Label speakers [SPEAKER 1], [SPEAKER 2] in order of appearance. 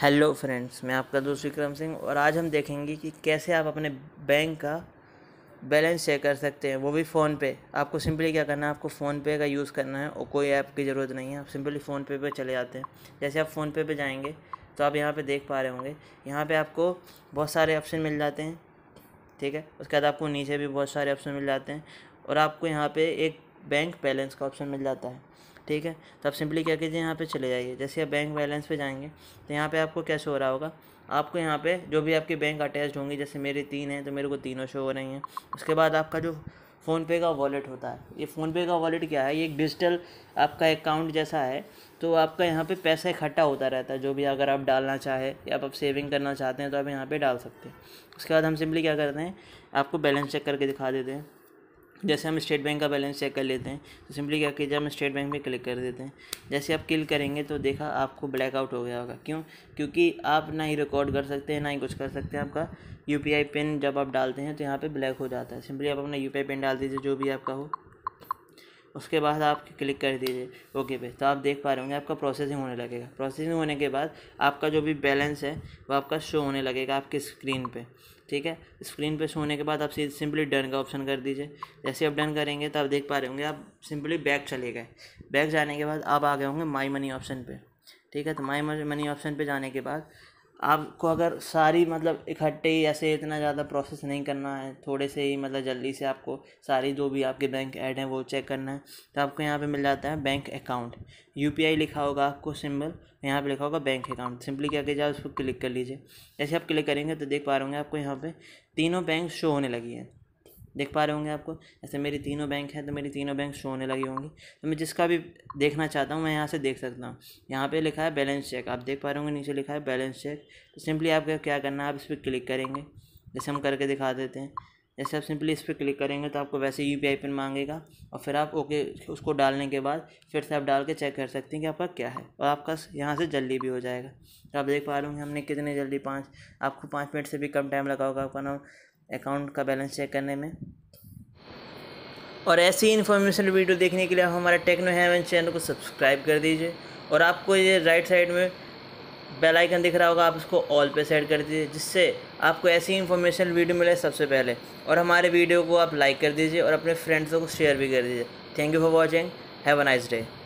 [SPEAKER 1] hello friends मैं आपका दोस्त विक्रम सिंह और आज हम देखेंगे कि कैसे आप अपने बैंक का बैलेंस चेक कर सकते हैं वो भी फ़ोन पे आपको सिंपली क्या करना है आपको फ़ोन पे का यूज़ करना है और कोई ऐप की ज़रूरत नहीं है आप सिंपली फ़ोन पे पे चले जाते हैं जैसे आप फ़ोन पे पे जाएंगे तो आप यहाँ पे देख पा रहे होंगे यहाँ पे आपको बहुत सारे ऑप्शन मिल जाते हैं ठीक है उसके बाद आपको नीचे भी बहुत सारे ऑप्शन मिल जाते हैं और आपको यहाँ पर एक बैंक बैलेंस का ऑप्शन मिल जाता है ठीक है तो आप सिंपली क्या कीजिए यहाँ पे चले जाइए जैसे आप बैंक बैलेंस पे जाएंगे तो यहाँ पे आपको कैसे हो रहा होगा आपको यहाँ पे जो भी आपके बैंक अटैच होंगी जैसे मेरे तीन हैं तो मेरे को तीनों शो हो रही हैं उसके बाद आपका जो फ़ोनपे का वॉलेट होता है ये फ़ोनपे का वॉलेट क्या है ये एक डिजिटल आपका अकाउंट जैसा है तो आपका यहाँ पे पैसा इकट्ठा होता रहता है जो भी अगर आप डालना चाहे या आप, आप सेविंग करना चाहते हैं तो आप यहाँ पे डाल सकते हैं उसके बाद हम सिंपली क्या करते हैं आपको बैलेंस चेक करके दिखा देते हैं जैसे हम स्टेट बैंक का बैलेंस चेक कर लेते हैं तो सिंपली क्या कीजिए हम स्टेट बैंक में क्लिक कर देते हैं जैसे आप क्लिक करेंगे तो देखा आपको ब्लैकआउट हो गया होगा क्यों क्योंकि आप ना ही रिकॉर्ड कर सकते हैं ना ही कुछ कर सकते हैं आपका यू पिन जब आप डालते हैं तो यहाँ पर ब्लैक हो जाता है सिंपली आप अपना यू पिन डाल दीजिए जो भी आपका हो उसके बाद आप क्लिक कर दीजिए ओके पे तो आप देख पा रहे होंगे आपका प्रोसेसिंग होने लगेगा प्रोसेसिंग होने के बाद आपका जो भी बैलेंस है वो आपका शो होने लगेगा आपकी स्क्रीन पर ठीक है स्क्रीन पे शो होने के बाद आप सीधे सिंपली डन का ऑप्शन कर दीजिए जैसे आप डन करेंगे तो आप देख पा रहे होंगे आप सिंपली बैक चले गए बैक जाने के बाद आप आ गए होंगे माई मनी ऑप्शन पर ठीक है तो माई मनी ऑप्शन पर जाने के बाद आपको अगर सारी मतलब इकट्ठे ही ऐसे इतना ज़्यादा प्रोसेस नहीं करना है थोड़े से ही मतलब जल्दी से आपको सारी जो भी आपके बैंक ऐड हैं वो चेक करना है तो आपको यहाँ पे मिल जाता है बैंक अकाउंट यूपीआई लिखा होगा आपको सिंबल यहाँ पे लिखा होगा बैंक अकाउंट सिंपली क्या कीजिए उसको क्लिक कर लीजिए जैसे आप क्लिक करेंगे तो देख पा रहे होंगे आपको यहाँ पर तीनों बैंक शो होने लगी है देख पा रहे होंगे आपको ऐसे मेरी तीनों बैंक है तो मेरी तीनों बैंक शो होने लगी होंगी तो मैं जिसका भी देखना चाहता हूँ मैं यहाँ से देख सकता हूँ यहाँ पे लिखा है बैलेंस चेक आप देख पा रहे होंगे नीचे लिखा है बैलेंस चेक तो सिंपली आपको क्या करना है आप इस पर क्लिक करेंगे जैसे हम करके दिखा देते हैं जैसे आप सिंपली इस पर क्लिक करेंगे तो आपको वैसे यू पी पिन मांगेगा और फिर आप ओके उसको डालने के बाद फिर से आप डाल के चेक कर सकते हैं कि आपका क्या है और आपका यहाँ से जल्दी भी हो जाएगा तो आप देख पा रहे होंगे हमने कितने जल्दी पाँच आपको पाँच मिनट से भी कम टाइम लगा होगा आपका नाम अकाउंट का बैलेंस चेक करने में और ऐसी इन्फॉर्मेशन वीडियो देखने के लिए हमारे टेक्नो हेवन चैनल को सब्सक्राइब कर दीजिए और आपको ये राइट साइड में बेल आइकन दिख रहा होगा आप उसको ऑल पे सेट कर दीजिए जिससे आपको ऐसी इन्फॉर्मेशन वीडियो मिले सबसे पहले और हमारे वीडियो को आप लाइक कर दीजिए और अपने फ्रेंड्सों को शेयर भी कर दीजिए thank you for watching have a nice day